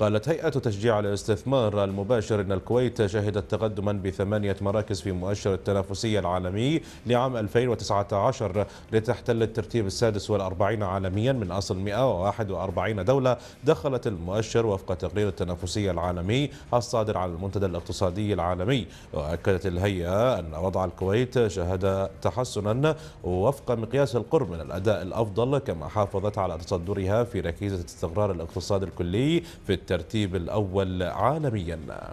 قالت هيئة تشجيع الاستثمار المباشر أن الكويت شهدت تقدما بثمانية مراكز في مؤشر التنافسية العالمي لعام 2019 لتحتل الترتيب السادس والأربعين عالميا من أصل 141 دولة دخلت المؤشر وفق تقرير التنافسية العالمي الصادر عن المنتدى الاقتصادي العالمي وأكدت الهيئة أن وضع الكويت شهد تحسنا وفق مقياس القرب من الأداء الأفضل كما حافظت على تصدرها في ركيزة استقرار الاقتصاد الكلي في بالترتيب الأول عالميا